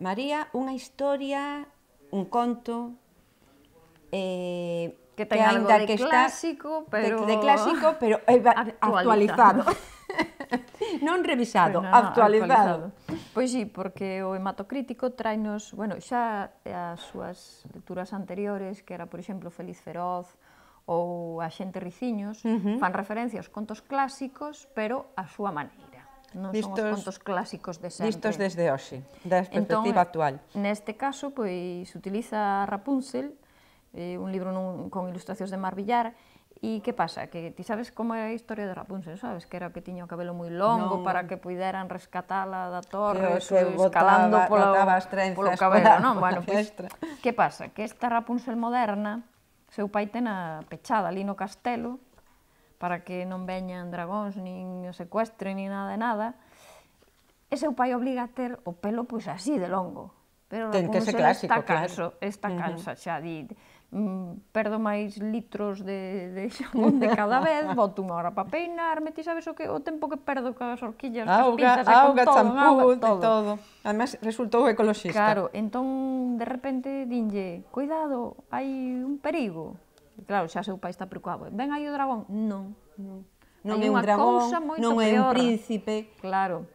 María, unha historia, un conto eh, que ten que algo de que clásico, está, pero de, de clásico, pero actualizado. actualizado. non revisado, no, no, actualizado. actualizado. Pois sí, porque o hematocrítico traenos, bueno, xa as súas lecturas anteriores, que era, por exemplo, Feliz Feroz, ou a xente Riciños, uh -huh. fan referencia aos contos clásicos, pero a súa maneira non vistos, son os contos clásicos de sempre. Vistos desde hoxe, da entón, perspectiva entón, actual. Eh, neste caso, pois, utiliza Rapunzel, eh, un libro nun, con ilustracións de Marvillar, E que pasa? Que ti sabes como era a historia de Rapunzel, sabes? Que era que tiña o cabelo moi longo no. para que puideran rescatala da torre, que, pois, que escalando pola, polo, as trenzas, polo cabelo, para, non? Bueno, pois, pues, que pasa? Que esta Rapunzel moderna, seu pai tena pechada ali no castelo, para que non veñan dragóns, nin o secuestre, nin nada de nada, e seu pai obliga a ter o pelo pois así de longo. Pero Ten que ser clásico, está canso, claro. está cansa xa, di, mm, perdo máis litros de, de xamón de cada vez, boto unha hora para peinarme, ti sabes o que o tempo que perdo as orquillas, auga, coas pinzas, auga, con todo, champú, auga, todo. todo. Además, resultou ecoloxista. Claro, entón, de repente, dinlle, cuidado, hai un perigo claro, xa seu pai está preocupado. Ven aí o dragón? Non, non. Non é un dragón, non é un príncipe. Claro.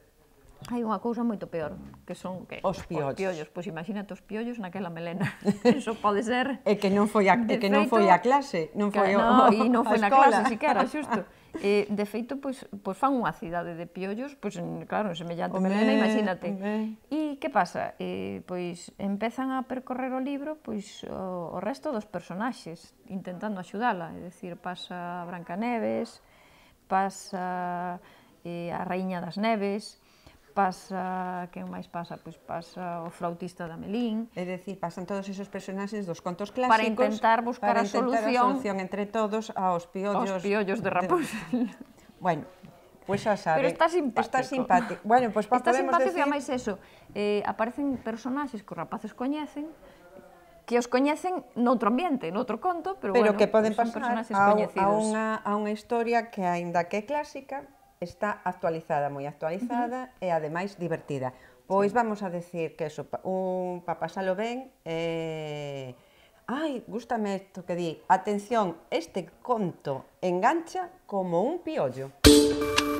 Hai unha cousa moito peor, que son que os piollos. Os piollos, pois imagínate os piollos naquela melena. Eso pode ser. E que non foi a, e que non foi a clase, non foi que, o, no, o, e non foi na clase siquiera, xusto. Eh, de feito, pois, pois fan unha cidade de piollos, pois claro, semellante Home, me, imagínate. Home. E que pasa? Eh, pois empezan a percorrer o libro pois o, o resto dos personaxes, intentando axudala, é dicir, pasa Brancaneves, pasa eh, a Raíña das Neves, pasa, quen máis pasa? Pois pasa o frautista da Melín. É dicir, pasan todos esos personaxes dos contos clásicos para intentar buscar para a intentar solución, a solución entre todos aos piollos, aos piollos de Rapunzel. De... Bueno, Pois pues xa sabe. Pero está simpático. Está simpático. Bueno, pois pues, está podemos simpático decir... e máis eso. Eh, aparecen personaxes que os rapaces coñecen, que os coñecen noutro ambiente, noutro conto, pero, pero bueno, que poden pasar a, a, unha, a unha historia que aínda que é clásica, está actualizada, muy actualizada y e, además divertida. Pues vamos a decir que eso, un papá ben e, Ay, Eh, gusta gustame esto que di. Atención, este conto engancha como un piollo.